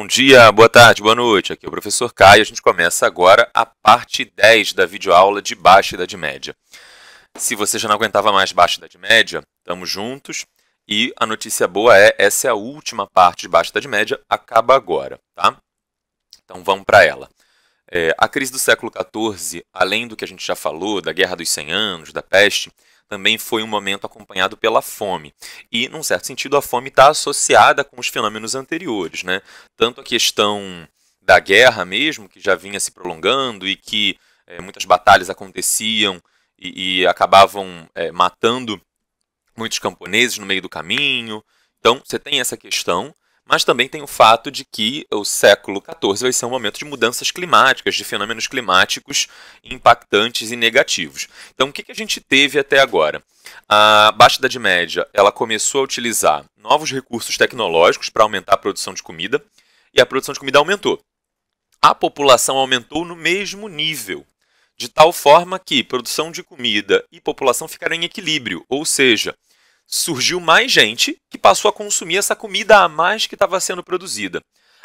Bom dia, boa tarde, boa noite. Aqui é o professor Caio. A gente começa agora a parte 10 da videoaula de Baixa Idade Média. Se você já não aguentava mais Baixa Idade Média, estamos juntos. E a notícia boa é, essa é a última parte de Baixa Idade Média, acaba agora, tá? Então vamos para ela. É, a crise do século XIV, além do que a gente já falou, da Guerra dos 100 Anos, da peste, também foi um momento acompanhado pela fome. E, num certo sentido, a fome está associada com os fenômenos anteriores, né? Tanto a questão da guerra mesmo, que já vinha se prolongando e que é, muitas batalhas aconteciam e, e acabavam é, matando muitos camponeses no meio do caminho. Então, você tem essa questão mas também tem o fato de que o século XIV vai ser um momento de mudanças climáticas, de fenômenos climáticos impactantes e negativos. Então, o que, a gente teve até agora? A Baixa Idade Média ela começou a utilizar novos recursos tecnológicos para aumentar a produção de comida, e a produção de comida aumentou. A população aumentou no mesmo nível, de tal forma que produção de comida e população ficaram em equilíbrio, ou seja, surgiu mais gente que passou a consumir essa comida a mais que estava sendo produzida.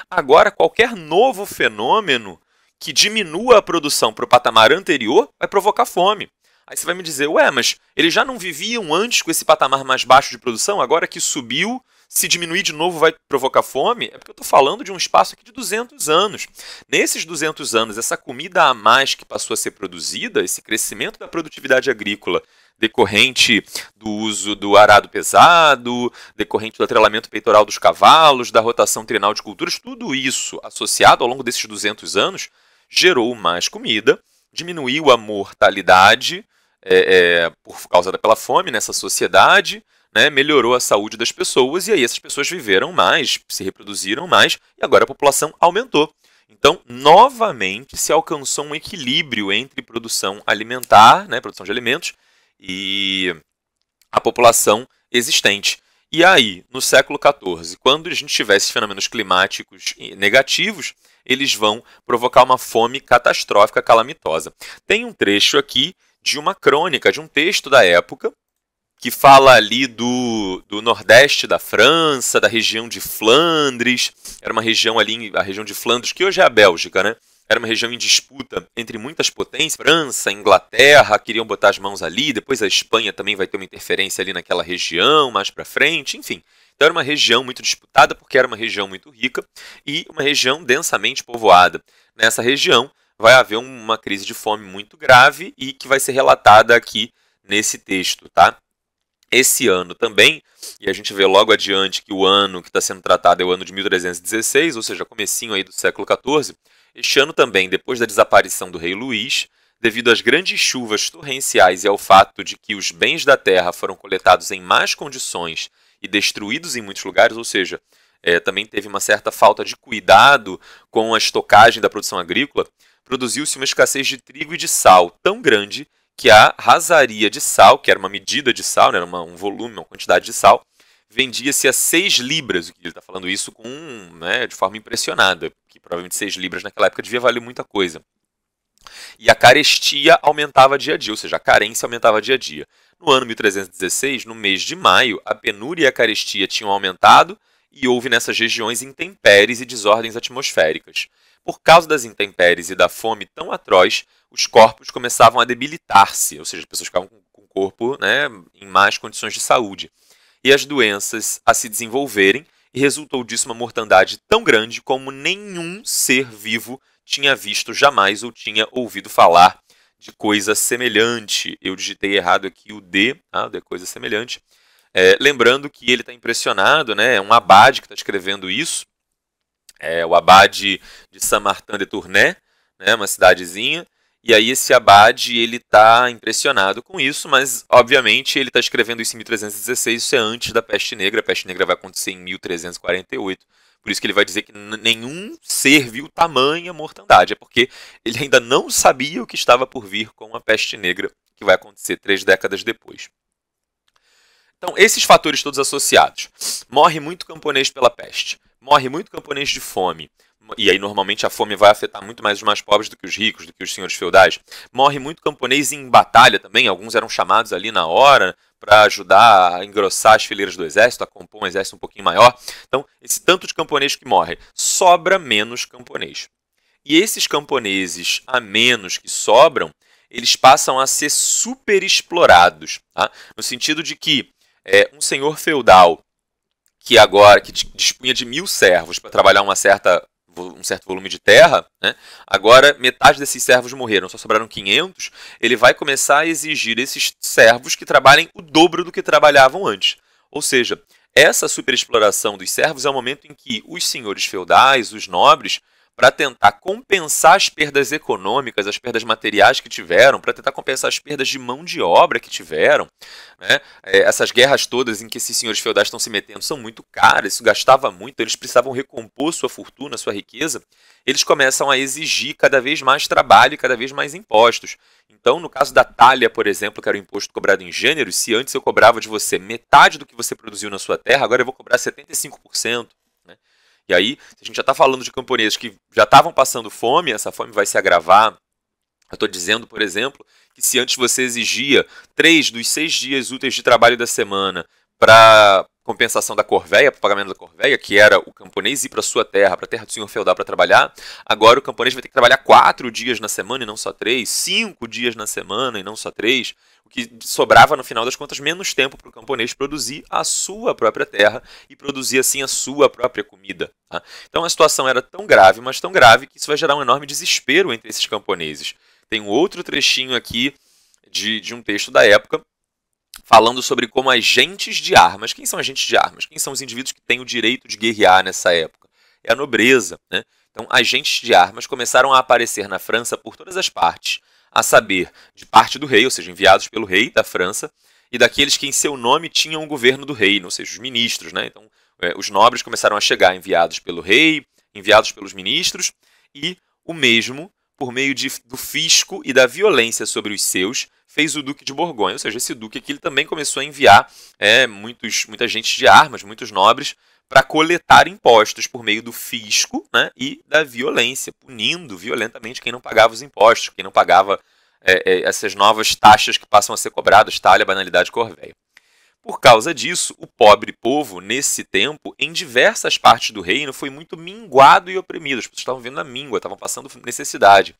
Agora, qualquer novo fenômeno que diminua a produção para o patamar anterior vai provocar fome. Aí você vai me dizer, ué, mas eles já não viviam antes com esse patamar mais baixo de produção, agora que subiu, se diminuir de novo vai provocar fome? É porque eu estou falando de um espaço aqui de 200 anos. Nesses 200 anos, essa comida a mais que passou a ser produzida, esse crescimento da produtividade agrícola decorrente do uso do arado pesado, decorrente do atrelamento peitoral dos cavalos, da rotação trinal de culturas, tudo isso associado ao longo desses 200 anos gerou mais comida, diminuiu a mortalidade é, é, por causada pela fome nessa sociedade, né, melhorou a saúde das pessoas e aí essas pessoas viveram mais, se reproduziram mais e agora a população aumentou. Então, novamente, se alcançou um equilíbrio entre produção alimentar, né, produção de alimentos, e a população existente. E aí, no século XIV, quando a gente tiver esses fenômenos climáticos negativos, eles vão provocar uma fome catastrófica, calamitosa. Tem um trecho aqui de uma crônica, de um texto da época, que fala ali do, do nordeste da França, da região de Flandres, era uma região ali, a região de Flandres, que hoje é a Bélgica, né? era uma região em disputa entre muitas potências. França, Inglaterra queriam botar as mãos ali, depois a Espanha também vai ter uma interferência ali naquela região, mais para frente, enfim. Então era uma região muito disputada porque era uma região muito rica e uma região densamente povoada. Nessa região vai haver uma crise de fome muito grave e que vai ser relatada aqui nesse texto, tá? Esse ano também, e a gente vê logo adiante que o ano que está sendo tratado é o ano de 1316, ou seja, comecinho aí do século XIV, este ano também, depois da desaparição do rei Luís, devido às grandes chuvas torrenciais e ao fato de que os bens da terra foram coletados em más condições e destruídos em muitos lugares, ou seja, é, também teve uma certa falta de cuidado com a estocagem da produção agrícola, produziu-se uma escassez de trigo e de sal tão grande que a rasaria de sal, que era uma medida de sal, né, era uma, um volume, uma quantidade de sal, vendia-se a 6 libras, ele está falando isso com, né, de forma impressionada, provavelmente 6 libras naquela época devia valer muita coisa. E a carestia aumentava dia a dia, ou seja, a carência aumentava dia a dia. No ano 1316, no mês de maio, a penúria e a carestia tinham aumentado e houve nessas regiões intempéries e desordens atmosféricas. Por causa das intempéries e da fome tão atroz, os corpos começavam a debilitar-se, ou seja, as pessoas ficavam com o corpo né, em más condições de saúde. E as doenças a se desenvolverem, e resultou disso uma mortandade tão grande como nenhum ser vivo tinha visto jamais ou tinha ouvido falar de coisa semelhante. Eu digitei errado aqui o D, ah, tá? de é coisa semelhante. É, lembrando que ele está impressionado, né? É um abade que está escrevendo isso. É o abade de Saint-Martin-de-Tournai, né? Uma cidadezinha e aí esse abade, ele tá impressionado com isso, mas obviamente ele tá escrevendo isso em 1316, isso é antes da peste negra. A peste negra vai acontecer em 1348. Por isso que ele vai dizer que nenhum ser viu tamanha mortandade, é porque ele ainda não sabia o que estava por vir com a peste negra, que vai acontecer três décadas depois. Então, esses fatores todos associados. Morre muito camponês pela peste, morre muito camponês de fome, e aí normalmente a fome vai afetar muito mais os mais pobres do que os ricos, do que os senhores feudais. Morre muito camponês em batalha também, alguns eram chamados ali na hora para ajudar a engrossar as fileiras do exército, a compor um exército um pouquinho maior. Então, esse tanto de camponês que morre, sobra menos camponês. E esses camponeses a menos que sobram, eles passam a ser superexplorados, tá? no sentido de que é, um senhor feudal que agora que dispunha de mil servos para trabalhar uma certa um certo volume de terra, né? agora metade desses servos morreram, só sobraram 500, ele vai começar a exigir esses servos que trabalhem o dobro do que trabalhavam antes. Ou seja, essa superexploração dos servos é o momento em que os senhores feudais, os nobres, para tentar compensar as perdas econômicas, as perdas materiais que tiveram, para tentar compensar as perdas de mão de obra que tiveram. Né? É, essas guerras todas em que esses senhores feudais estão se metendo são muito caras, isso gastava muito, eles precisavam recompor sua fortuna, sua riqueza. Eles começam a exigir cada vez mais trabalho e cada vez mais impostos. Então, no caso da talha, por exemplo, que era o imposto cobrado em gênero, se antes eu cobrava de você metade do que você produziu na sua terra, agora eu vou cobrar 75%. E aí, a gente já está falando de camponeses que já estavam passando fome, essa fome vai se agravar. Eu estou dizendo, por exemplo, que se antes você exigia três dos seis dias úteis de trabalho da semana para compensação da corveia, para o pagamento da corveia, que era o camponês ir para sua terra, para a terra do senhor feudal para trabalhar, agora o camponês vai ter que trabalhar quatro dias na semana e não só três, cinco dias na semana e não só três, que sobrava, no final das contas, menos tempo para o camponês produzir a sua própria terra e produzir, assim, a sua própria comida. Tá? Então a situação era tão grave, mas tão grave, que isso vai gerar um enorme desespero entre esses camponeses. Tem um outro trechinho aqui de, de um texto da época falando sobre como agentes de armas. Quem são agentes de armas? Quem são os indivíduos que têm o direito de guerrear nessa época? É a nobreza. Né? Então, agentes de armas começaram a aparecer na França por todas as partes a saber, de parte do rei, ou seja, enviados pelo rei da França, e daqueles que em seu nome tinham o governo do reino, ou seja, os ministros. Né? Então, é, os nobres começaram a chegar, enviados pelo rei, enviados pelos ministros, e o mesmo, por meio de, do fisco e da violência sobre os seus, fez o duque de Borgonha. Ou seja, esse duque aqui ele também começou a enviar é, muitos, muita gente de armas, muitos nobres, para coletar impostos por meio do fisco né, e da violência, punindo violentamente quem não pagava os impostos, quem não pagava é, é essas novas taxas que passam a ser cobradas, talha, banalidade, corvéia. Por causa disso, o pobre povo, nesse tempo, em diversas partes do reino, foi muito minguado e oprimido. As pessoas estavam vendo a míngua, estavam passando necessidade.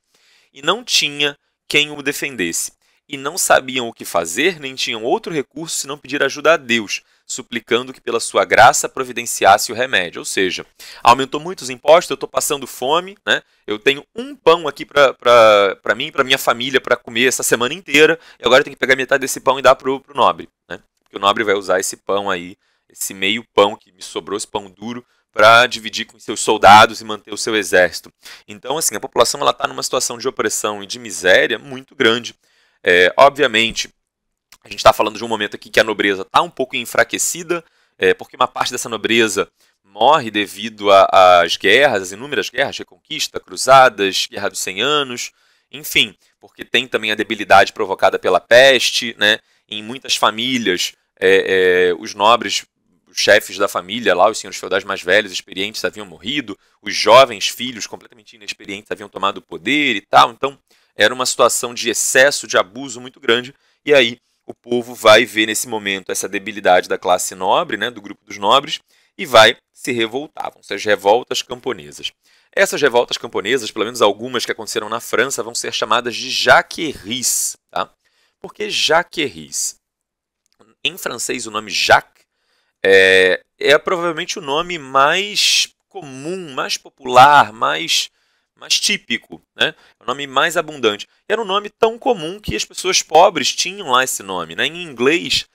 E não tinha quem o defendesse. E não sabiam o que fazer, nem tinham outro recurso senão pedir ajuda a Deus, suplicando que pela sua graça providenciasse o remédio. Ou seja, aumentou muito os impostos, eu estou passando fome, né? eu tenho um pão aqui para mim, para minha família, para comer essa semana inteira, e agora eu tenho que pegar metade desse pão e dar para o nobre. Né? Porque o nobre vai usar esse pão aí, esse meio pão que me sobrou, esse pão duro, para dividir com seus soldados e manter o seu exército. Então, assim, a população ela está numa situação de opressão e de miséria muito grande. É, obviamente, a gente está falando de um momento aqui que a nobreza está um pouco enfraquecida, é, porque uma parte dessa nobreza morre devido às guerras, às inúmeras guerras, Reconquista, Cruzadas, Guerra dos 100 Anos, enfim, porque tem também a debilidade provocada pela peste, né? Em muitas famílias, é, é, os nobres, os chefes da família lá, os senhores feudais mais velhos, experientes, haviam morrido, os jovens filhos completamente inexperientes haviam tomado o poder e tal, então era uma situação de excesso, de abuso muito grande, e aí o povo vai ver nesse momento essa debilidade da classe nobre, né, do grupo dos nobres, e vai se revoltar. Vão ser as revoltas camponesas. Essas revoltas camponesas, pelo menos algumas que aconteceram na França, vão ser chamadas de jacqueries. Tá? Por que jacqueries? Em francês, o nome Jacques é, é provavelmente o nome mais comum, mais popular, mais mais típico, né? É o nome mais abundante. Era um nome tão comum que as pessoas pobres tinham lá esse nome. Né? Em inglês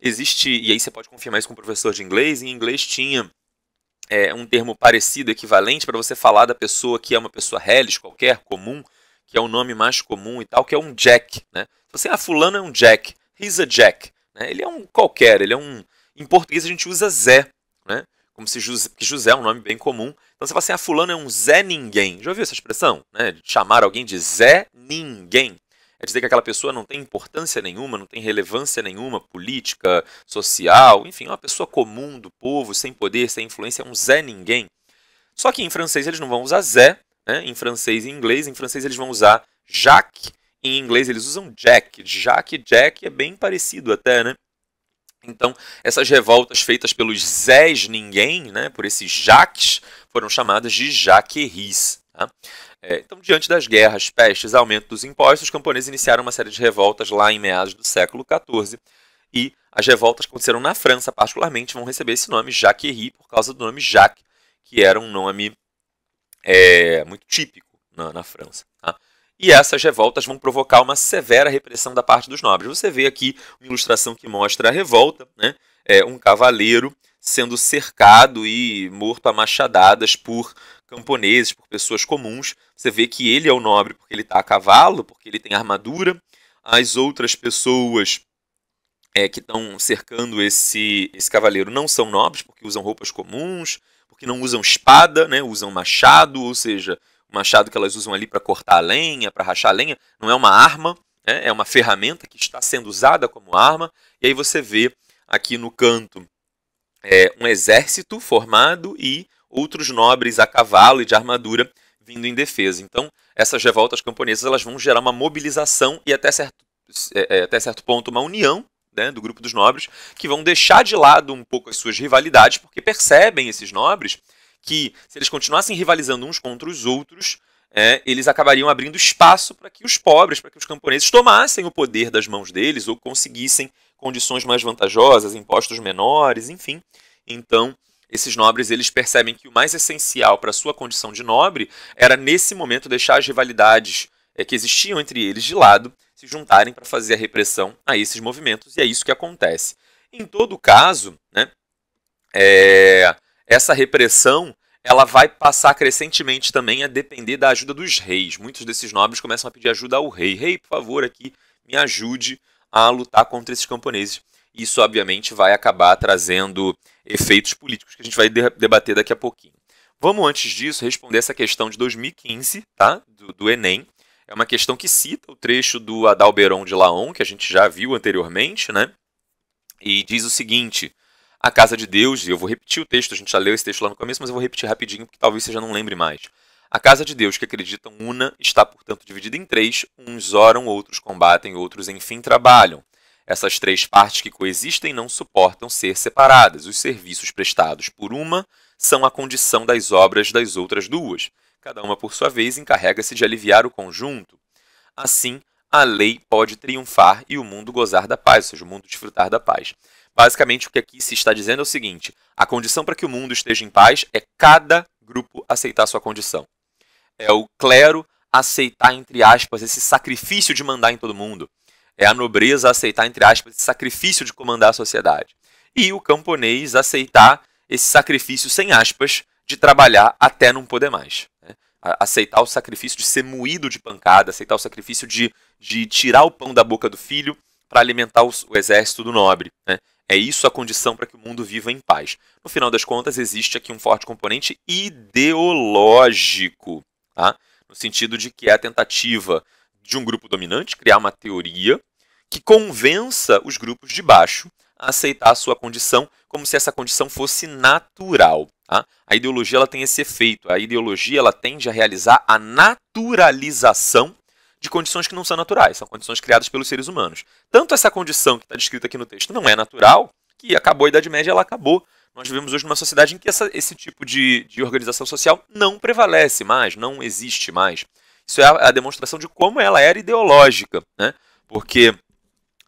existe, e aí você pode confirmar isso com o professor de inglês, em inglês tinha é, um termo parecido, equivalente, para você falar da pessoa que é uma pessoa reles, qualquer, comum, que é o nome mais comum e tal, que é um Jack. Né? Você, ah, fulano é um Jack, he's a Jack. Né? Ele é um qualquer, ele é um... Em português a gente usa Zé, né? como se José, José é um nome bem comum. Então você fala assim, ah, fulano é um Zé Ninguém. Já ouviu essa expressão? Né? chamar alguém de Zé Ninguém. É dizer que aquela pessoa não tem importância nenhuma, não tem relevância nenhuma, política, social, enfim, é uma pessoa comum do povo, sem poder, sem influência, é um Zé Ninguém. Só que em francês eles não vão usar Zé, né? em francês e em inglês, em francês eles vão usar Jacques, em inglês eles usam Jack. Jack e Jack é bem parecido até, né? Então, essas revoltas feitas pelos Zés Ninguém, né, por esses Jaques, foram chamadas de Jaquerris. Tá? É, então, diante das guerras, pestes, aumento dos impostos, os camponeses iniciaram uma série de revoltas lá em meados do século XIV. E as revoltas que aconteceram na França, particularmente, vão receber esse nome Jaquerris, por causa do nome Jacques, que era um nome é, muito típico na, na França. Tá? e essas revoltas vão provocar uma severa repressão da parte dos nobres. Você vê aqui uma ilustração que mostra a revolta, né? É um cavaleiro sendo cercado e morto a machadadas por camponeses, por pessoas comuns. Você vê que ele é o nobre porque ele está a cavalo, porque ele tem armadura. As outras pessoas é, que estão cercando esse, esse cavaleiro não são nobres porque usam roupas comuns, porque não usam espada, né? usam machado, ou seja, machado que elas usam ali para cortar a lenha, para rachar a lenha, não é uma arma, né? é uma ferramenta que está sendo usada como arma. E aí você vê aqui no canto é, um exército formado e outros nobres a cavalo e de armadura vindo em defesa. Então, essas revoltas camponesas elas vão gerar uma mobilização e até certo, é, é até certo ponto uma união né, do grupo dos nobres, que vão deixar de lado um pouco as suas rivalidades, porque percebem esses nobres que, se eles continuassem rivalizando uns contra os outros, é, eles acabariam abrindo espaço para que os pobres, para que os camponeses tomassem o poder das mãos deles ou conseguissem condições mais vantajosas, impostos menores, enfim. Então, esses nobres eles percebem que o mais essencial para a sua condição de nobre era nesse momento deixar as rivalidades é, que existiam entre eles de lado, se juntarem para fazer a repressão a esses movimentos e é isso que acontece. Em todo caso, né, é, essa repressão ela vai passar crescentemente também a depender da ajuda dos reis. Muitos desses nobres começam a pedir ajuda ao rei. Rei, por favor, aqui me ajude a lutar contra esses camponeses. Isso, obviamente, vai acabar trazendo efeitos políticos que a gente vai debater daqui a pouquinho. Vamos, antes disso, responder essa questão de 2015, tá? do, do Enem. É uma questão que cita o trecho do Adalberon de Laon, que a gente já viu anteriormente, né? E diz o seguinte: a casa de Deus, e eu vou repetir o texto, a gente já leu esse texto lá no começo, mas eu vou repetir rapidinho porque talvez você já não lembre mais. A casa de Deus que acreditam una está, portanto, dividida em três: uns oram, outros combatem, outros, enfim, trabalham. Essas três partes que coexistem não suportam ser separadas. Os serviços prestados por uma são a condição das obras das outras duas. Cada uma, por sua vez, encarrega-se de aliviar o conjunto. Assim, a lei pode triunfar e o mundo gozar da paz, ou seja, o mundo desfrutar da paz. Basicamente, o que aqui se está dizendo é o seguinte: a condição para que o mundo esteja em paz é cada grupo aceitar sua condição. É o clero aceitar, entre aspas, esse sacrifício de mandar em todo mundo. É a nobreza aceitar, entre aspas, esse sacrifício de comandar a sociedade. E o camponês aceitar esse sacrifício, sem aspas, de trabalhar até não poder mais. Né? aceitar o sacrifício de ser moído de pancada, aceitar o sacrifício de, de tirar o pão da boca do filho para alimentar o, o, exército do nobre. Né? É isso a condição para que o mundo viva em paz. No final das contas, existe aqui um forte componente ideológico, tá? no sentido de que é a tentativa de um grupo dominante criar uma teoria que convença os grupos de baixo a aceitar a sua condição como se essa condição fosse natural. Tá? A ideologia ela tem esse efeito. A ideologia ela tende a realizar a naturalização de condições que não são naturais, são condições criadas pelos seres humanos. Tanto essa condição que está descrita aqui no texto não é natural, que acabou a Idade Média, ela acabou. Nós vivemos hoje numa sociedade em que essa, esse tipo de, de organização social não prevalece mais, não existe mais. Isso é a, é a demonstração de como ela era ideológica, né? porque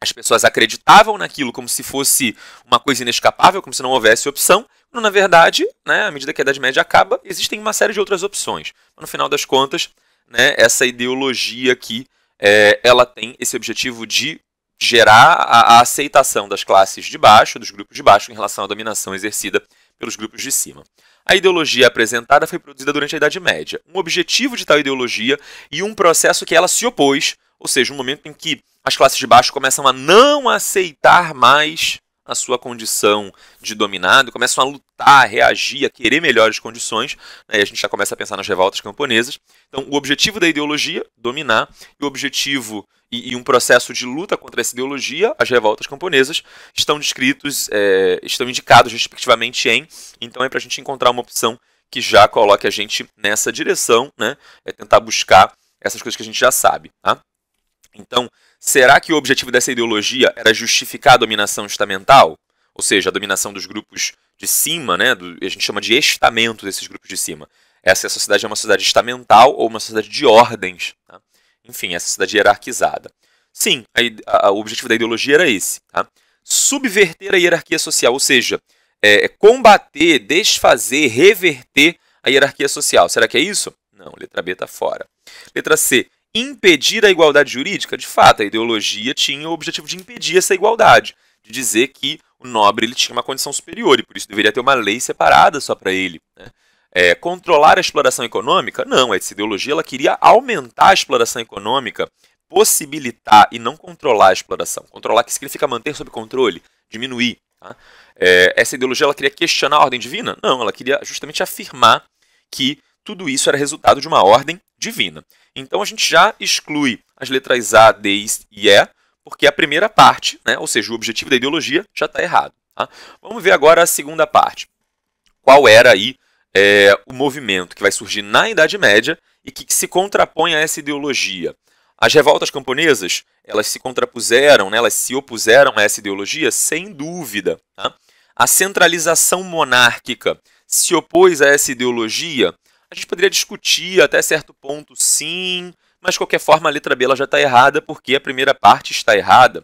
as pessoas acreditavam naquilo como se fosse uma coisa inescapável, como se não houvesse opção, quando na verdade, né, à medida que a Idade Média acaba, existem uma série de outras opções. no final das contas, né, essa ideologia aqui, é, ela tem esse objetivo de gerar a, a aceitação das classes de baixo, dos grupos de baixo, em relação à dominação exercida pelos grupos de cima. A ideologia apresentada foi produzida durante a Idade Média, um objetivo de tal ideologia e um processo que ela se opôs, ou seja, um momento em que as classes de baixo começam a não aceitar mais a sua condição de dominado, começam a lutar, a reagir, a querer melhores condições, né? e a gente já começa a pensar nas revoltas camponesas. Então, o objetivo da ideologia, dominar, e o objetivo e, e um processo de luta contra essa ideologia, as revoltas camponesas, estão descritos, é, estão indicados respectivamente em. Então, é para a gente encontrar uma opção que já coloque a gente nessa direção, né? É tentar buscar essas coisas que a gente já sabe, tá? Então, Será que o objetivo dessa ideologia era justificar a dominação estamental? Ou seja, a dominação dos grupos de cima, né? Do, a gente chama de estamento desses grupos de cima. Essa sociedade é uma sociedade estamental ou uma sociedade de ordens. Tá? Enfim, essa sociedade hierarquizada. Sim, a, a, o objetivo da ideologia era esse. Tá? Subverter a hierarquia social, ou seja, é, é combater, desfazer, reverter a hierarquia social. Será que é isso? Não, letra B está fora. Letra C, impedir a igualdade jurídica? De fato, a ideologia tinha o objetivo de impedir essa igualdade, de dizer que o nobre ele tinha uma condição superior e por isso deveria ter uma lei separada só para ele. Né? É, controlar a exploração econômica? Não, essa ideologia ela queria aumentar a exploração econômica, possibilitar e não controlar a exploração. Controlar que significa manter sob controle, diminuir. Tá? É, essa ideologia ela queria questionar a ordem divina? Não, ela queria justamente afirmar que tudo isso era resultado de uma ordem divina. Então a gente já exclui as letras A, D e E, porque a primeira parte, né, ou seja, o objetivo da ideologia, já está errado. Tá? Vamos ver agora a segunda parte. Qual era aí é, o movimento que vai surgir na Idade Média e que, que se contrapõe a essa ideologia? As revoltas camponesas, elas se contrapuseram, né, elas se opuseram a essa ideologia, sem dúvida. Tá? A centralização monárquica se opôs a essa ideologia? A gente poderia discutir até certo ponto, sim, mas de qualquer forma a letra B já está errada porque a primeira parte está errada.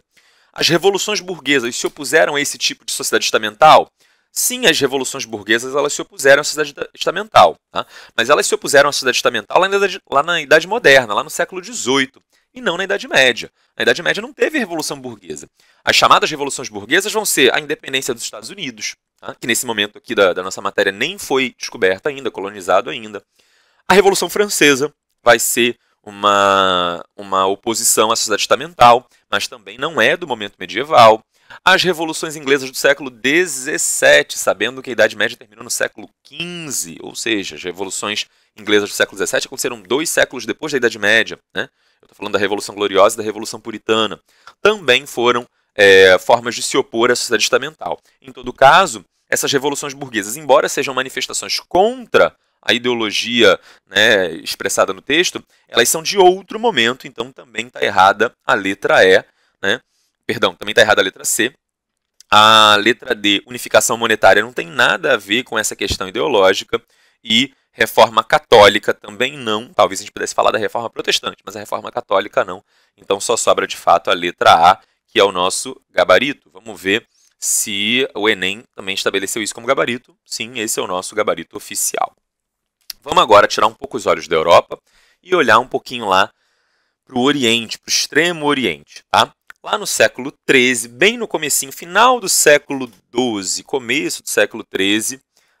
As revoluções burguesas se opuseram a esse tipo de sociedade estamental? Sim, as revoluções burguesas elas se opuseram à sociedade estamental, tá? mas elas se opuseram à sociedade estamental lá na, idade, lá na Idade Moderna, lá no século XVIII, e não na Idade Média. Na Idade Média não teve revolução burguesa. As chamadas revoluções burguesas vão ser a independência dos Estados Unidos, Tá? que nesse momento aqui da, da nossa matéria nem foi descoberta ainda, colonizado ainda. A Revolução Francesa vai ser uma, uma oposição à sociedade estamental, mas também não é do momento medieval. As revoluções inglesas do século XVII, sabendo que a Idade Média terminou no século XV, ou seja, as revoluções inglesas do século XVII aconteceram dois séculos depois da Idade Média. Né? Eu estou falando da Revolução Gloriosa e da Revolução Puritana. Também foram é, formas de se opor à sociedade estamental. Em todo caso, essas revoluções burguesas, embora sejam manifestações contra a ideologia né, expressada no texto, elas são de outro momento, então também está errada a letra E, né? perdão, também está errada a letra C. A letra D, unificação monetária, não tem nada a ver com essa questão ideológica e reforma católica também não. Talvez a gente pudesse falar da reforma protestante, mas a reforma católica não. Então só sobra de fato a letra A, que é o nosso gabarito. Vamos ver se o Enem também estabeleceu isso como gabarito. Sim, esse é o nosso gabarito oficial. Vamos agora tirar um pouco os olhos da Europa e olhar um pouquinho lá para o Oriente, para o Extremo Oriente, tá? Lá no século XIII, bem no comecinho, final do século XII, começo do século XIII,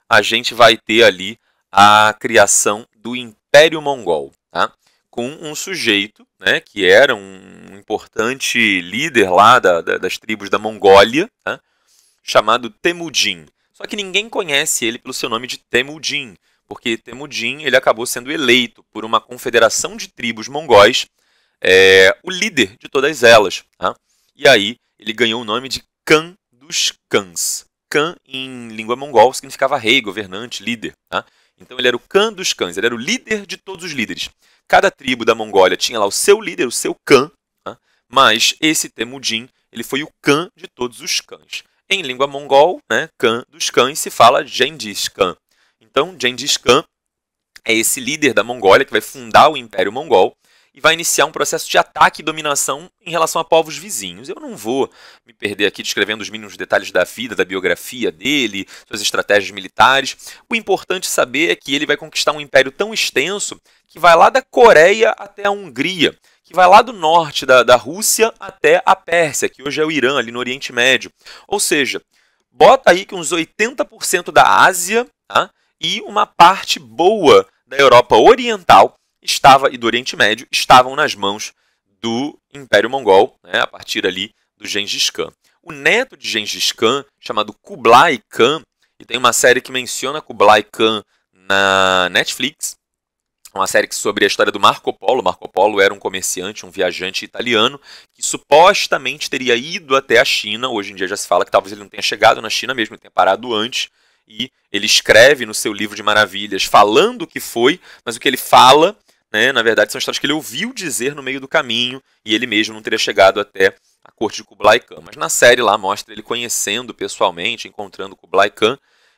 a gente vai ter ali a criação do Império Mongol, tá? com um sujeito, né, que era um importante líder lá da, da, das tribos da Mongólia, tá, chamado Temudin. Só que ninguém conhece ele pelo seu nome de Temudin, porque Temudin ele acabou sendo eleito por uma confederação de tribos mongóis, é, o líder de todas elas. Tá? E aí ele ganhou o nome de Khan dos Khans. Khan, em língua mongol, significava rei, governante, líder. Tá? Então ele era o Khan dos Khans, ele era o líder de todos os líderes. Cada tribo da Mongólia tinha lá o seu líder, o seu Khan, né? Tá? mas esse Temudin ele foi o Khan de todos os Khans. Em língua mongol, né, Khan dos Khans se fala Genghis Khan. Então Genghis Khan é esse líder da Mongólia que vai fundar o Império Mongol e vai iniciar um processo de ataque e dominação em relação a povos vizinhos. Eu não vou me perder aqui descrevendo os mínimos detalhes da vida, da biografia dele, suas estratégias militares. O importante saber é que ele vai conquistar um império tão extenso que vai lá da Coreia até a Hungria, que vai lá do norte da, da Rússia até a Pérsia, que hoje é o Irã, ali no Oriente Médio. Ou seja, bota aí que uns 80% da Ásia tá? e uma parte boa da Europa Oriental estava e do Oriente Médio estavam nas mãos do Império Mongol, né, a partir ali do Gengis Khan. O neto de Gengis Khan, chamado Kublai Khan, e tem uma série que menciona Kublai Khan na Netflix, uma série que sobre a história do Marco Polo. Marco Polo era um comerciante, um viajante italiano que supostamente teria ido até a China. Hoje em dia já se fala que talvez ele não tenha chegado na China mesmo, ele tenha parado antes. E ele escreve no seu livro de maravilhas falando o que foi, mas o que ele fala né? Na verdade, são histórias que ele ouviu dizer no meio do caminho e ele mesmo não teria chegado até a corte de Kublai Khan. Mas na série lá mostra ele conhecendo pessoalmente, encontrando Kublai Khan,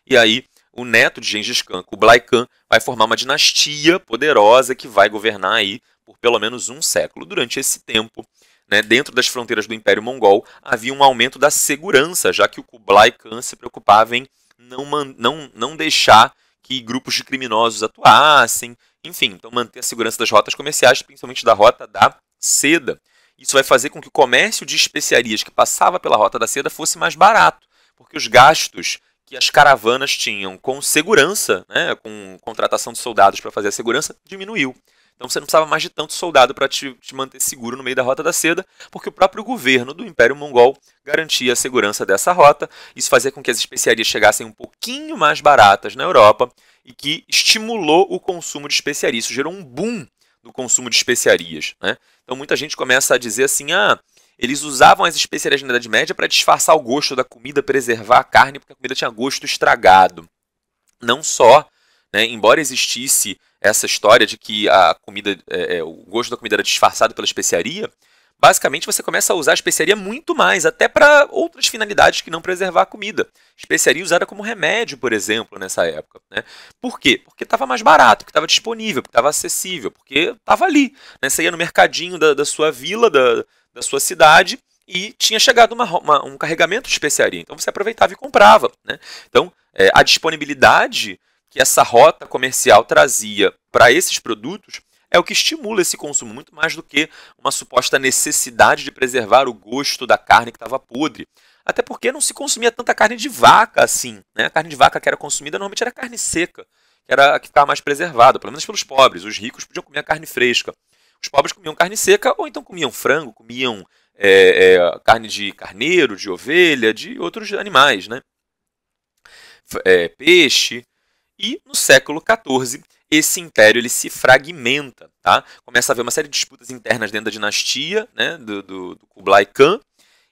e aí o neto de Gengis Khan, Kublai Khan, vai formar uma dinastia poderosa que vai governar aí por pelo menos um século. Durante esse tempo, né, dentro das fronteiras do Império Mongol, havia um aumento da segurança, já que o Kublai Khan se preocupava em não, não, não deixar que grupos de criminosos atuassem enfim, então manter a segurança das rotas comerciais, principalmente da rota da seda. Isso vai fazer com que o comércio de especiarias que passava pela rota da seda fosse mais barato, porque os gastos que as caravanas tinham com segurança, né, com contratação de soldados para fazer a segurança, diminuiu. Então você não precisava mais de tanto soldado para te, te, manter seguro no meio da Rota da Seda, porque o próprio governo do Império Mongol garantia a segurança dessa rota. Isso fazia com que as especiarias chegassem um pouquinho mais baratas na Europa e que estimulou o consumo de especiarias. Isso gerou um boom no consumo de especiarias. Né? Então muita gente começa a dizer assim: ah, eles usavam as especiarias na Idade Média para disfarçar o gosto da comida, preservar a carne, porque a comida tinha gosto estragado. Não só né? Embora existisse essa história de que a comida, é, é, o gosto da comida era disfarçado pela especiaria, basicamente você começa a usar a especiaria muito mais, até para outras finalidades que não preservar a comida. Especiaria usada como remédio, por exemplo, nessa época. Né? Por quê? Porque estava mais barato, porque estava disponível, porque estava acessível, porque estava ali. Né? Você ia no mercadinho da, da sua vila, da, da sua cidade, e tinha chegado uma, uma, um carregamento de especiaria. Então você aproveitava e comprava. Né? Então é, a disponibilidade que essa rota comercial trazia para esses produtos é o que estimula esse consumo, muito mais do que uma suposta necessidade de preservar o gosto da carne que estava podre. Até porque não se consumia tanta carne de vaca assim. Né? A carne de vaca que era consumida normalmente era carne seca, que era a que ficava mais preservada, pelo menos pelos pobres. Os ricos podiam comer a carne fresca. Os pobres comiam carne seca ou então comiam frango, comiam é, é, carne de carneiro, de ovelha, de outros animais, né? É, peixe. E no século XIV, esse império ele se fragmenta. Tá? Começa a haver uma série de disputas internas dentro da dinastia né, do, do, do Kublai Khan,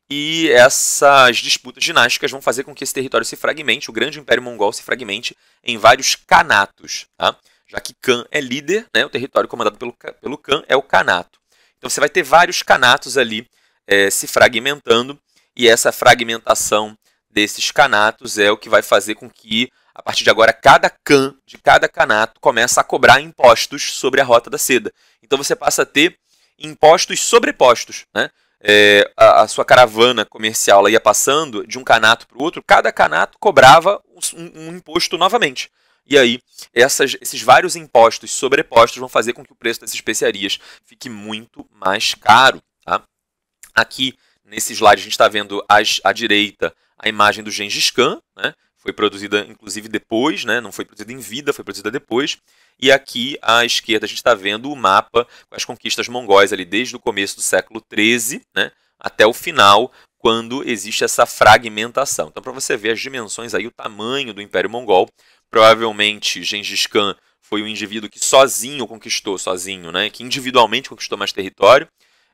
e essas disputas dinásticas vão fazer com que esse território se fragmente, o grande império mongol se fragmente em vários canatos. Tá? Já que Khan é líder, né, o território comandado pelo, pelo Khan é o canato. Então você vai ter vários canatos ali é, se fragmentando, e essa fragmentação desses canatos é o que vai fazer com que a partir de agora, cada can de cada canato começa a cobrar impostos sobre a rota da seda. Então você passa a ter impostos sobrepostos. Né? É, a, a, sua caravana comercial ela ia passando de um canato para o outro, cada canato cobrava um, um imposto novamente. E aí, essas, esses vários impostos sobrepostos vão fazer com que o preço das especiarias fique muito mais caro. Tá? Aqui, nesse slide, a gente está vendo as, à direita a imagem do Gengis Khan, né, foi produzida inclusive depois, né? não foi produzida em vida, foi produzida depois. E aqui à esquerda a gente está vendo o mapa com as conquistas mongóis ali desde o começo do século XIII né? até o final, quando existe essa fragmentação. Então, para você ver as dimensões aí, o tamanho do Império Mongol, provavelmente Gengis Khan foi o indivíduo que sozinho conquistou, sozinho, né? que individualmente conquistou mais território.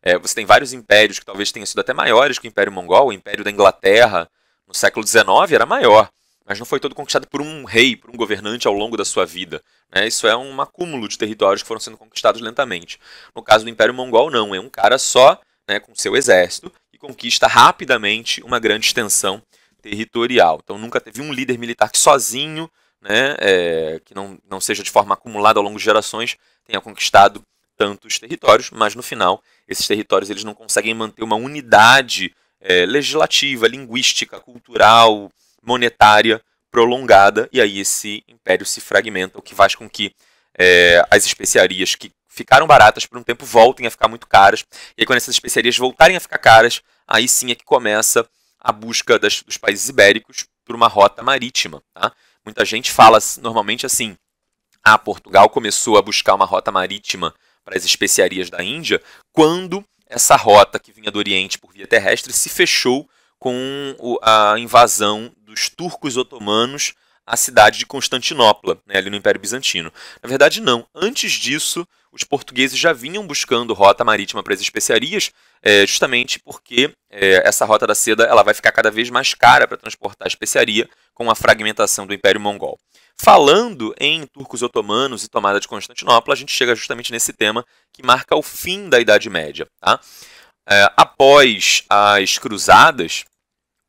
É, você tem vários impérios que talvez tenham sido até maiores que o Império Mongol, o Império da Inglaterra, no século XIX era maior mas não foi todo conquistado por um rei, por um governante ao longo da sua vida. Né? Isso é um acúmulo de territórios que foram sendo conquistados lentamente. No caso do Império Mongol, não, é um cara só, né, com seu exército, e conquista rapidamente uma grande extensão territorial. Então nunca teve um líder militar que sozinho, né, é, que não, não seja de forma acumulada ao longo de gerações, tenha conquistado tantos territórios, mas no final esses territórios eles não conseguem manter uma unidade é, legislativa, linguística, cultural, monetária prolongada, e aí esse império se fragmenta, o que faz com que é, as especiarias que ficaram baratas por um tempo voltem a ficar muito caras, e aí quando essas especiarias voltarem a ficar caras, aí sim é que começa a busca das, dos países ibéricos por uma rota marítima. Tá? Muita gente fala normalmente assim, ah, Portugal começou a buscar uma rota marítima para as especiarias da Índia quando essa rota que vinha do Oriente por via terrestre se fechou com a invasão dos turcos otomanos à cidade de Constantinopla, né, ali no Império Bizantino. Na verdade, não. Antes disso, os portugueses já vinham buscando rota marítima para as especiarias, é, justamente porque é, essa rota da seda ela vai ficar cada vez mais cara para transportar a especiaria com a fragmentação do Império Mongol. Falando em turcos otomanos e tomada de Constantinopla, a gente chega justamente nesse tema que marca o fim da Idade Média. Tá? É, após as Cruzadas,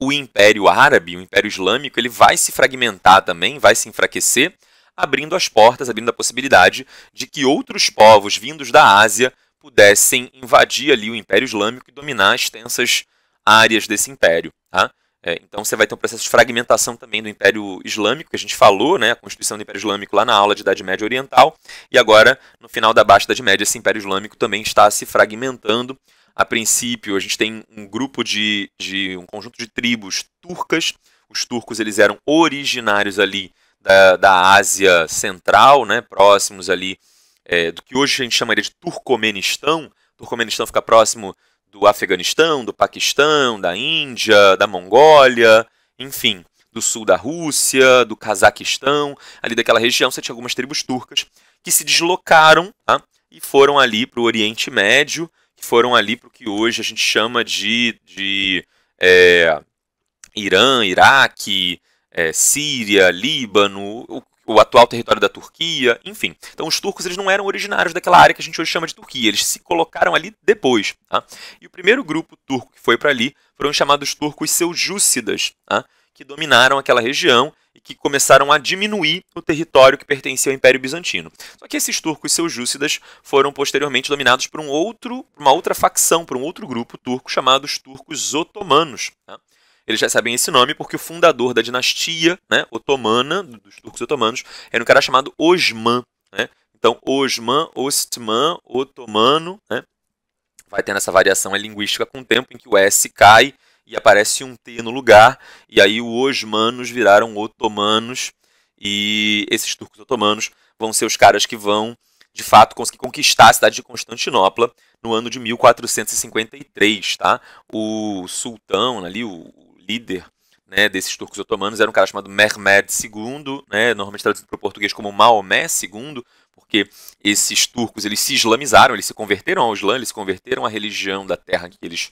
o Império Árabe, o Império Islâmico, ele vai se fragmentar também, vai se enfraquecer, abrindo as portas, abrindo a possibilidade de que outros povos vindos da Ásia pudessem invadir ali o Império Islâmico e dominar extensas áreas desse império. Tá? É, então você vai ter um processo de fragmentação também do Império Islâmico, que a gente falou, né, a constituição do Império Islâmico lá na aula de Idade Média Oriental, e agora, no final da Baixa Idade Média, esse Império Islâmico também está se fragmentando, a princípio, a gente tem um grupo de, de um conjunto de tribos turcas. Os turcos eles eram originários ali da, da Ásia Central, né, próximos ali é, do que hoje a gente chamaria de Turcomenistão. Turcomenistão fica próximo do Afeganistão, do Paquistão, da Índia, da Mongólia, enfim, do sul da Rússia, do Cazaquistão, ali daquela região você tinha algumas tribos turcas que se deslocaram tá? e foram ali para o Oriente Médio, foram ali para o que hoje a gente chama de, de é, Irã, Iraque, é, Síria, Líbano, o, o, atual território da Turquia, enfim. Então os turcos eles não eram originários daquela área que a gente hoje chama de Turquia, eles se colocaram ali depois. Tá? E o primeiro grupo turco que foi para ali foram chamados turcos seljúcidas, tá? que dominaram aquela região e que começaram a diminuir o território que pertencia ao Império Bizantino. Só que esses turcos seljúcidas foram posteriormente dominados por um outro, uma outra facção, por um outro grupo turco chamado os turcos otomanos. Né? Eles recebem esse nome porque o fundador da dinastia né, otomana, dos turcos otomanos, era um cara chamado Osman. Né? Então, Osman, Ostman, Otomano, né? vai tendo essa variação linguística com o tempo em que o S cai e aparece um T no lugar, e aí os osmanos viraram otomanos, e esses turcos otomanos vão ser os caras que vão, de fato, conseguir conquistar a cidade de Constantinopla no ano de 1453, tá? O sultão ali, o líder né, desses turcos otomanos era um cara chamado Mehmed II, né, normalmente traduzido para o português como Maomé II, porque esses turcos eles se islamizaram, eles se converteram ao Islã, eles se converteram à religião da terra que eles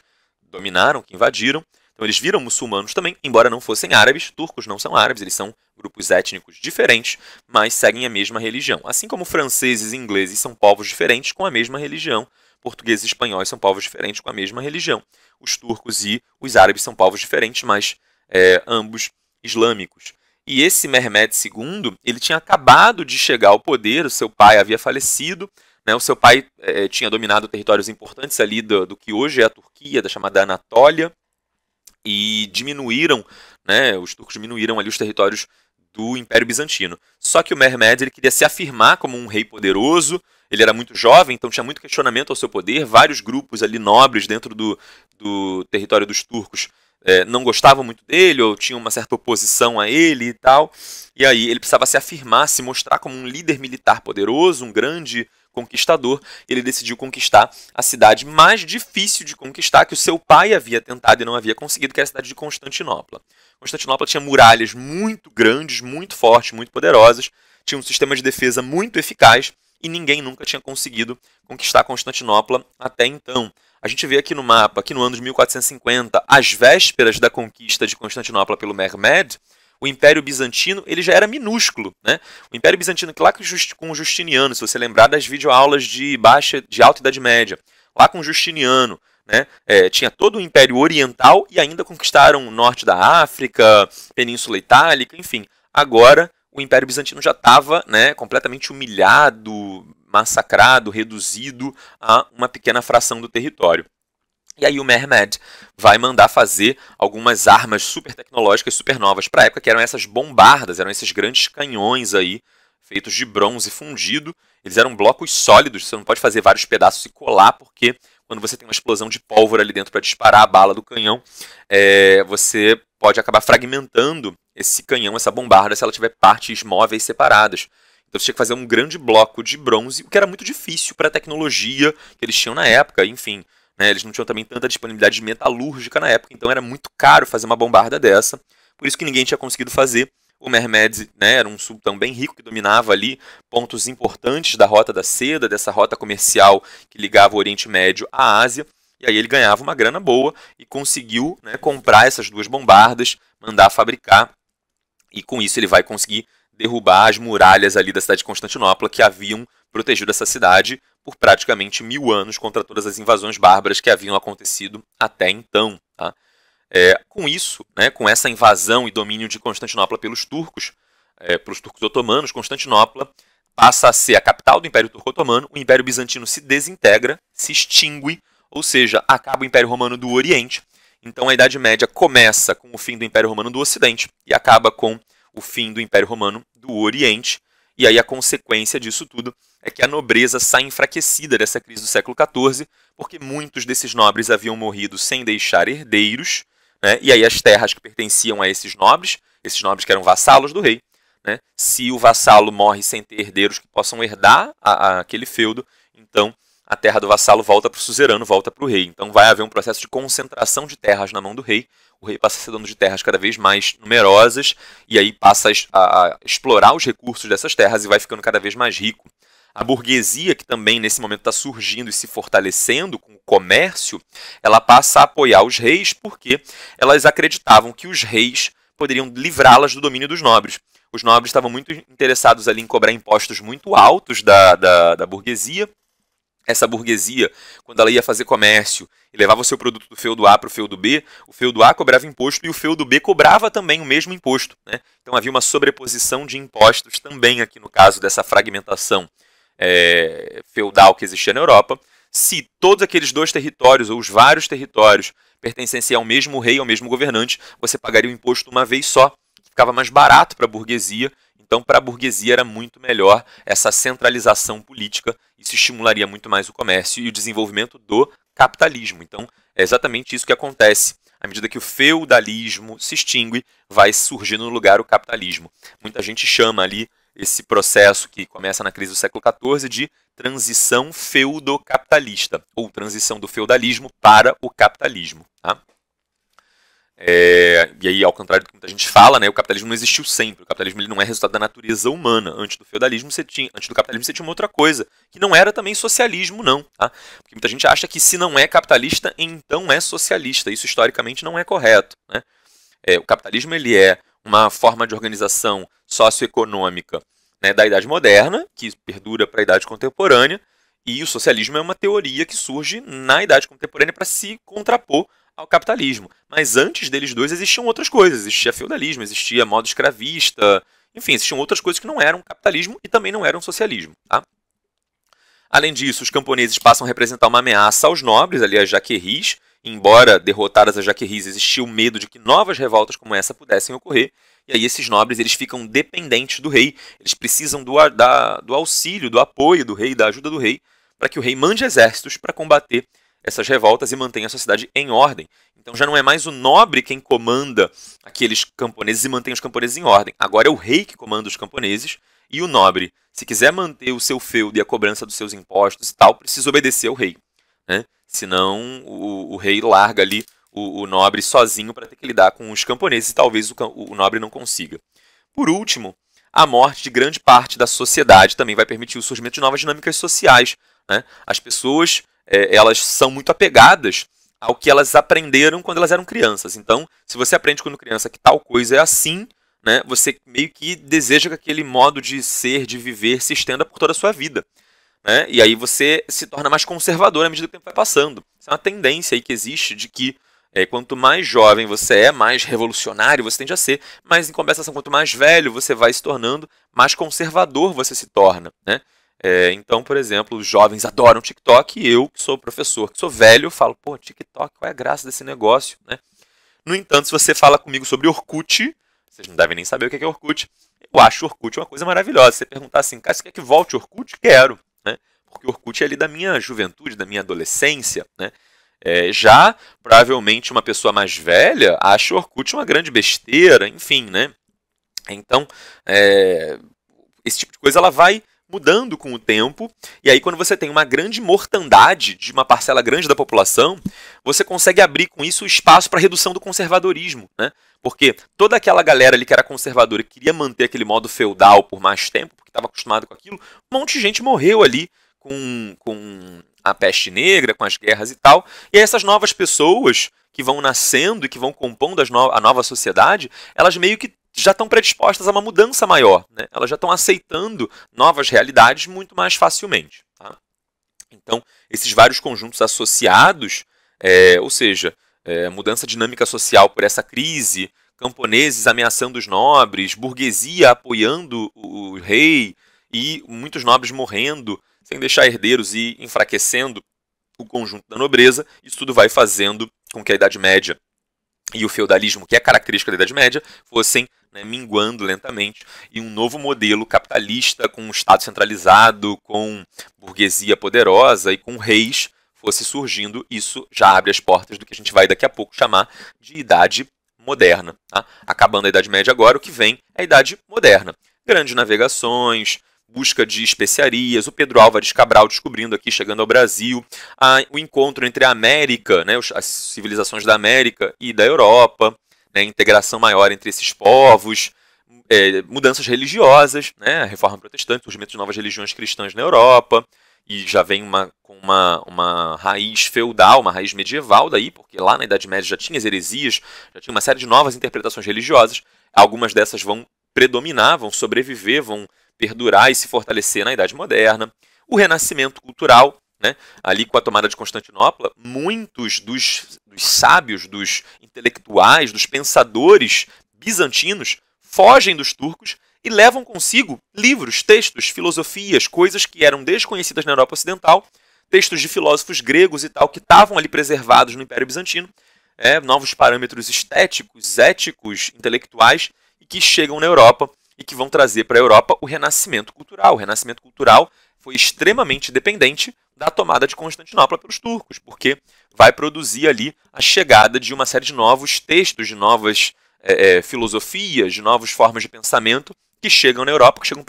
dominaram, que invadiram. Então eles viram muçulmanos também, embora não fossem árabes, turcos não são árabes, eles são grupos étnicos diferentes, mas seguem a mesma religião. Assim como franceses e ingleses são povos diferentes com a mesma religião, portugueses e espanhóis são povos diferentes com a mesma religião. Os turcos e os árabes são povos diferentes, mas é, ambos islâmicos. E esse Mehmed II, ele tinha acabado de chegar ao poder, o seu pai havia falecido, né? O seu pai é, tinha dominado territórios importantes ali do, do que hoje é a Turquia, da chamada Anatólia, e diminuíram, né, os turcos diminuíram ali os territórios do Império Bizantino. Só que o Mehmed ele queria se afirmar como um rei poderoso, ele era muito jovem, então tinha muito questionamento ao seu poder, vários grupos ali nobres dentro do, do território dos turcos é, não gostava muito dele ou tinha uma certa oposição a ele e tal. E aí ele precisava se afirmar, se mostrar como um líder militar poderoso, um grande conquistador. Ele decidiu conquistar a cidade mais difícil de conquistar que o seu pai havia tentado e não havia conseguido, que era a cidade de Constantinopla. Constantinopla tinha muralhas muito grandes, muito fortes, muito poderosas, tinha um sistema de defesa muito eficaz e ninguém nunca tinha conseguido conquistar Constantinopla até então. A gente vê aqui no mapa que no ano de 1450, às vésperas da conquista de Constantinopla pelo Mehmed, o Império Bizantino ele já era minúsculo. Né? O Império Bizantino, que lá com Justiniano, se você lembrar das videoaulas de baixa, de alta Idade Média, lá com Justiniano, né? É, tinha todo o Império Oriental e ainda conquistaram o norte da África, Península Itálica, enfim. Agora o Império Bizantino já estava né, completamente humilhado, massacrado, reduzido a uma pequena fração do território. E aí o Mehmed vai mandar fazer algumas armas super tecnológicas, super novas para a época, que eram essas bombardas, eram esses grandes canhões aí, feitos de bronze fundido. Eles eram blocos sólidos, você não pode fazer vários pedaços e colar, porque quando você tem uma explosão de pólvora ali dentro para disparar a bala do canhão, é, você pode acabar fragmentando esse canhão, essa bombarda, se ela tiver partes móveis separadas. Então você tinha que fazer um grande bloco de bronze, o que era muito difícil para a tecnologia que eles tinham na época, enfim. Né, eles não tinham também tanta disponibilidade metalúrgica na época, então era muito caro fazer uma bombarda dessa. Por isso que ninguém tinha conseguido fazer. O Mehmed né, era um sultão bem rico que dominava ali pontos importantes da Rota da Seda, dessa rota comercial que ligava o Oriente Médio à Ásia. E aí ele ganhava uma grana boa e conseguiu né, comprar essas duas bombardas, mandar fabricar. E com isso ele vai conseguir derrubar as muralhas ali da cidade de Constantinopla que haviam protegido essa cidade por praticamente mil anos contra todas as invasões bárbaras que haviam acontecido até então. Tá? É, com isso, né, com essa invasão e domínio de Constantinopla pelos turcos, é, pelos turcos otomanos, Constantinopla passa a ser a capital do Império Turco Otomano, o Império Bizantino se desintegra, se extingue, ou seja, acaba o Império Romano do Oriente. Então a Idade Média começa com o fim do Império Romano do Ocidente e acaba com o fim do Império Romano do Oriente. E aí a consequência disso tudo é que a nobreza sai enfraquecida dessa crise do século XIV, porque muitos desses nobres haviam morrido sem deixar herdeiros, né? e aí as terras que pertenciam a esses nobres, esses nobres que eram vassalos do rei, né? se o vassalo morre sem ter herdeiros que possam herdar a, a, aquele feudo, então a terra do vassalo volta para o suzerano, volta para o rei. Então vai haver um processo de concentração de terras na mão do rei, o rei passa a ser dono de terras cada vez mais numerosas e aí passa a, a explorar os recursos dessas terras e vai ficando cada vez mais rico. A burguesia, que também nesse momento está surgindo e se fortalecendo com o comércio, ela passa a apoiar os reis porque elas acreditavam que os reis poderiam livrá-las do domínio dos nobres. Os nobres estavam muito interessados ali em cobrar impostos muito altos da, da, da burguesia essa burguesia, quando ela ia fazer comércio e levava o seu produto do feudo A para o feudo B, o feudo A cobrava imposto e o feudo B cobrava também o mesmo imposto. Né? Então havia uma sobreposição de impostos também aqui no caso dessa fragmentação é, feudal que existia na Europa. Se todos aqueles dois territórios ou os vários territórios pertencessem ao mesmo rei, ao mesmo governante, você pagaria o imposto uma vez só, ficava mais barato para a burguesia então, para a burguesia era muito melhor essa centralização política, isso estimularia muito mais o comércio e o desenvolvimento do capitalismo. Então, é exatamente isso que acontece. À medida que o feudalismo se extingue, vai surgindo no lugar o capitalismo. Muita gente chama ali esse processo que começa na crise do século XIV de transição feudocapitalista, ou transição do feudalismo para o capitalismo. Tá? É, e aí, ao contrário do que muita gente fala, né, o capitalismo não existiu sempre. O capitalismo ele não é resultado da natureza humana. Antes do feudalismo, você tinha, antes do capitalismo, você tinha uma outra coisa, que não era também socialismo, não. Tá? Porque muita gente acha que se não é capitalista, então é socialista. Isso historicamente não é correto. Né? É, o capitalismo ele é uma forma de organização socioeconômica né, da Idade Moderna, que perdura para a Idade Contemporânea, e o socialismo é uma teoria que surge na Idade Contemporânea para se contrapor ao capitalismo. Mas antes deles dois existiam outras coisas. Existia feudalismo, existia modo escravista, enfim, existiam outras coisas que não eram capitalismo e também não eram socialismo. Tá? Além disso, os camponeses passam a representar uma ameaça aos nobres, ali a Jaquerris. Embora derrotadas as Jaquerris, existia o medo de que novas revoltas como essa pudessem ocorrer. E aí esses nobres eles ficam dependentes do rei. Eles precisam do, da, do auxílio, do apoio do rei, da ajuda do rei, para que o rei mande exércitos para combater essas revoltas e mantém a sociedade em ordem. Então já não é mais o nobre quem comanda aqueles camponeses e mantém os camponeses em ordem. Agora é o rei que comanda os camponeses e o nobre, se quiser manter o seu feudo e a cobrança dos seus impostos e tal, precisa obedecer ao rei. Né? Senão o, o rei larga ali o, o nobre sozinho para ter que lidar com os camponeses e talvez o, o nobre não consiga. Por último, a morte de grande parte da sociedade também vai permitir o surgimento de novas dinâmicas sociais. Né? As pessoas é, elas são muito apegadas ao que elas aprenderam quando elas eram crianças. Então, se você aprende quando criança que tal coisa é assim, né, você meio que deseja que aquele modo de ser, de viver, se estenda por toda a sua vida. Né? E aí você se torna mais conservador à medida que o tempo vai passando. Isso é uma tendência aí que existe de que é, quanto mais jovem você é, mais revolucionário você tende a ser, mas em compensação, quanto mais velho você vai se tornando, mais conservador você se torna. Né? É, então, por exemplo, os jovens adoram TikTok e eu, que sou professor, que sou velho, falo, pô, TikTok, qual é a graça desse negócio, né? No entanto, se você fala comigo sobre Orkut, vocês não devem nem saber o é que é Orkut, eu acho Orkut uma coisa maravilhosa. Você perguntar assim, cara, você quer que volte Orkut? Quero, né? Porque Orkut é ali da minha juventude, da minha adolescência, né? É, já, provavelmente, uma pessoa mais velha acha Orkut uma grande besteira, enfim, né? Então, é, esse tipo de coisa ela vai mudando com o tempo. E aí, quando você tem uma grande mortandade de uma parcela grande da população, você consegue abrir com isso espaço para redução do conservadorismo, né? Porque toda aquela galera ali que era conservadora e queria manter aquele modo feudal por mais tempo, porque estava acostumado com aquilo, um monte de gente morreu ali com, com a peste negra, com as guerras e tal. E aí essas novas pessoas que vão nascendo e que vão compondo no a nova sociedade, elas meio que já estão predispostas a uma mudança maior, né? elas já estão aceitando novas realidades muito mais facilmente. Tá? Então, esses vários conjuntos associados, é, ou seja, é, mudança dinâmica social por essa crise, camponeses ameaçando os nobres, burguesia apoiando o rei e muitos nobres morrendo, sem deixar herdeiros e enfraquecendo o conjunto da nobreza, isso tudo vai fazendo com que a Idade Média e o feudalismo, que é característica da Idade Média, fossem né, minguando lentamente e um novo modelo capitalista com um Estado centralizado, com burguesia poderosa e com reis fosse surgindo. Isso já abre as portas do que a gente vai daqui a pouco chamar de Idade Moderna. Tá? Acabando a Idade Média agora, o que vem é a Idade Moderna. Grandes navegações, busca de especiarias, o Pedro Álvares Cabral descobrindo aqui, chegando ao Brasil, a, o encontro entre a América, né, as civilizações da América e da Europa, né, integração maior entre esses povos, é, mudanças religiosas, né, a reforma protestante, o surgimento de novas religiões cristãs na Europa, e já vem uma, com uma, uma raiz feudal, uma raiz medieval daí, porque lá na Idade Média já tinha as heresias, já tinha uma série de novas interpretações religiosas, algumas dessas vão predominar, vão sobreviver, vão perdurar e se fortalecer na Idade Moderna. O Renascimento Cultural, né? ali com a tomada de Constantinopla, muitos dos, dos sábios, dos intelectuais, dos pensadores bizantinos fogem dos turcos e levam consigo livros, textos, filosofias, coisas que eram desconhecidas na Europa Ocidental, textos de filósofos gregos e tal, que estavam ali preservados no Império Bizantino, é, novos parâmetros estéticos, éticos, intelectuais, e que chegam na Europa e que vão trazer para a Europa o renascimento cultural. O renascimento cultural foi extremamente dependente da tomada de Constantinopla pelos turcos, porque vai produzir ali a chegada de uma série de novos textos, de novas é, filosofias, de novas formas de pensamento que chegam na Europa, que chegam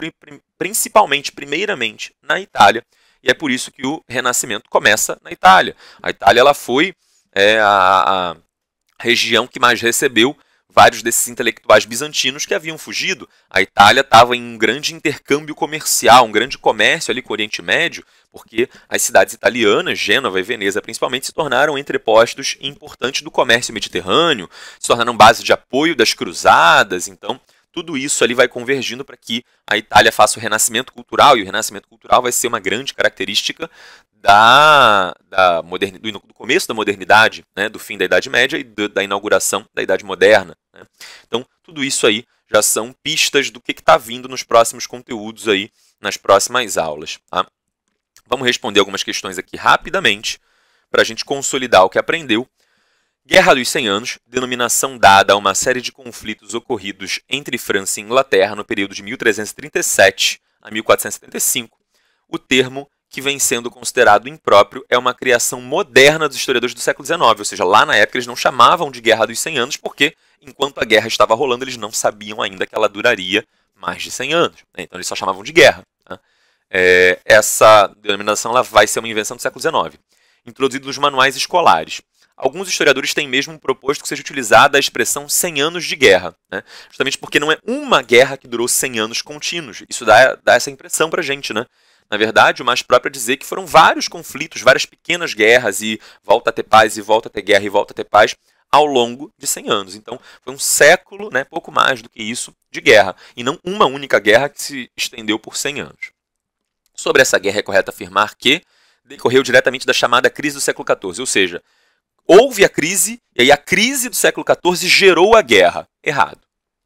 principalmente, primeiramente, na Itália. E é por isso que o Renascimento começa na Itália. A Itália ela foi é, a, a região que mais recebeu vários desses intelectuais bizantinos que haviam fugido. A Itália estava em um grande intercâmbio comercial, um grande comércio ali com o Oriente Médio, porque as cidades italianas, Gênova e Veneza principalmente, se tornaram entrepostos importantes do comércio mediterrâneo, se tornaram base de apoio das cruzadas. Então, tudo isso ali vai convergindo para que a Itália faça o renascimento cultural, e o renascimento cultural vai ser uma grande característica da, da moderni, do, começo da modernidade, né, do fim da Idade Média e do, da inauguração da Idade Moderna. Né. Então, tudo isso aí já são pistas do que está vindo nos próximos conteúdos aí, nas próximas aulas. Tá? Vamos responder algumas questões aqui rapidamente para a gente consolidar o que aprendeu Guerra dos Cem Anos, denominação dada a uma série de conflitos ocorridos entre França e Inglaterra no período de 1337 a 1475, o termo que vem sendo considerado impróprio é uma criação moderna dos historiadores do século XIX, ou seja, lá na época eles não chamavam de Guerra dos 100 Anos porque, enquanto a guerra estava rolando, eles não sabiam ainda que ela duraria mais de 100 anos, né? então eles só chamavam de guerra. Né? É, essa denominação ela vai ser uma invenção do século XIX, introduzida nos manuais escolares. Alguns historiadores têm mesmo proposto que seja utilizada a expressão 100 anos de guerra, né? justamente porque não é uma guerra que durou 100 anos contínuos. Isso dá, dá essa impressão para a gente, né? Na verdade, o mais próprio é dizer que foram vários conflitos, várias pequenas guerras e volta a ter paz e volta a ter guerra e volta a ter paz ao longo de 100 anos. Então, foi um século, né, pouco mais do que isso, de guerra, e não uma única guerra que se estendeu por 100 anos. Sobre essa guerra, é correto afirmar que decorreu diretamente da chamada crise do século XIV, ou seja, houve a crise, e aí a crise do século XIV gerou a guerra. Errado.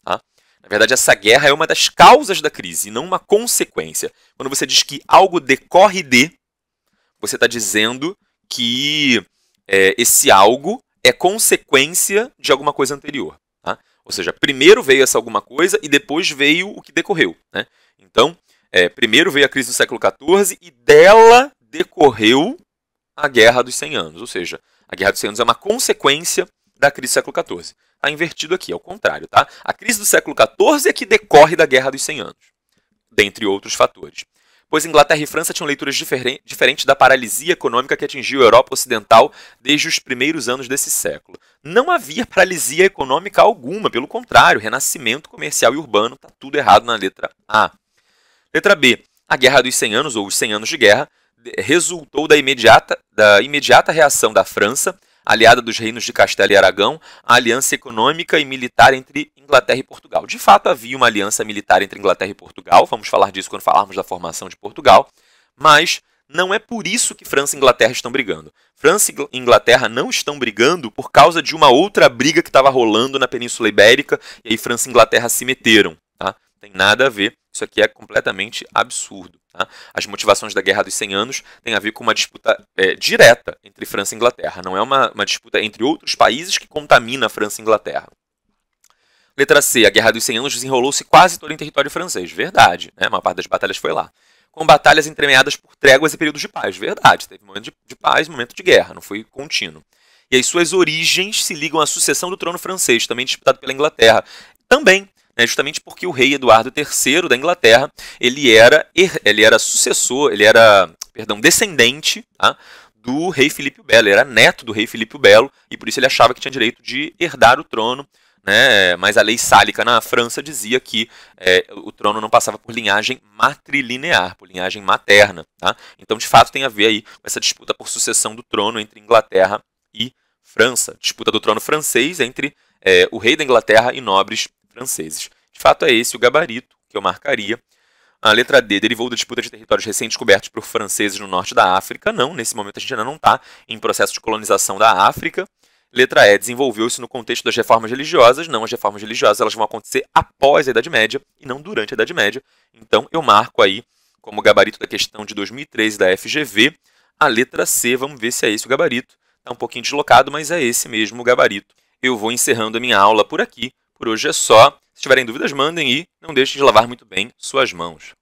Tá? Na verdade, essa guerra é uma das causas da crise, não uma consequência. Quando você diz que algo decorre de, você está dizendo que é, esse algo é consequência de alguma coisa anterior. Tá? Ou seja, primeiro veio essa alguma coisa e depois veio o que decorreu. Né? Então, é, primeiro veio a crise do século XIV e dela decorreu a Guerra dos 100 Anos. Ou seja, a Guerra dos 100 Anos é uma consequência da crise do século XIV. Está invertido aqui, é o contrário. Tá? A crise do século XIV é que decorre da Guerra dos 100 Anos, dentre outros fatores. Pois Inglaterra e França tinham leituras diferentes da paralisia econômica que atingiu a Europa Ocidental desde os primeiros anos desse século. Não havia paralisia econômica alguma, pelo contrário, renascimento comercial e urbano, está tudo errado na letra A. Letra B. A Guerra dos 100 Anos, ou os 100 Anos de Guerra, resultou da imediata da imediata reação da França, aliada dos reinos de Castela e Aragão, à aliança econômica e militar entre Inglaterra e Portugal. De fato, havia uma aliança militar entre Inglaterra e Portugal, vamos falar disso quando falarmos da formação de Portugal, mas não é por isso que França e Inglaterra estão brigando. França e Inglaterra não estão brigando por causa de uma outra briga que estava rolando na Península Ibérica, e aí França e Inglaterra se meteram. Tá? Tem nada a ver isso aqui é completamente absurdo. Tá? As motivações da Guerra dos 100 Anos têm a ver com uma disputa é, direta entre França e Inglaterra, não é uma, uma disputa entre outros países que contamina a França e a Inglaterra. Letra C. A Guerra dos 100 Anos desenrolou-se quase todo em território francês. Verdade. Né? Uma parte das batalhas foi lá. Com batalhas entremeadas por tréguas e períodos de paz. Verdade. Teve momento de, de paz e momento de guerra. Não foi contínuo. E as suas origens se ligam à sucessão do trono francês, também disputado pela Inglaterra. Também né, justamente porque o rei Eduardo III da Inglaterra ele era, ele era sucessor, ele era perdão, descendente tá, do rei Filipe o Belo, ele era neto do rei Filipe o Belo e por isso ele achava que tinha direito de herdar o trono. Né, mas a lei sálica na França dizia que é, o trono não passava por linhagem matrilinear, por linhagem materna. Tá? Então, de fato, tem a ver aí com essa disputa por sucessão do trono entre Inglaterra e França. Disputa do trono francês entre é, o rei da Inglaterra e nobres franceses. De fato, é esse o gabarito que eu marcaria. A letra D derivou da disputa de territórios recentes descobertos por franceses no norte da África. Não, nesse momento a gente ainda não está em processo de colonização da África. Letra E desenvolveu-se no contexto das reformas religiosas. Não, as reformas religiosas elas vão acontecer após a Idade Média e não durante a Idade Média. Então, eu marco aí como gabarito da questão de 2013 da FGV a letra C. Vamos ver se é esse o gabarito. Está um pouquinho deslocado, mas é esse mesmo o gabarito. Eu vou encerrando a minha aula por aqui. Por hoje é só. Se tiverem dúvidas, mandem e não deixem de lavar muito bem suas mãos.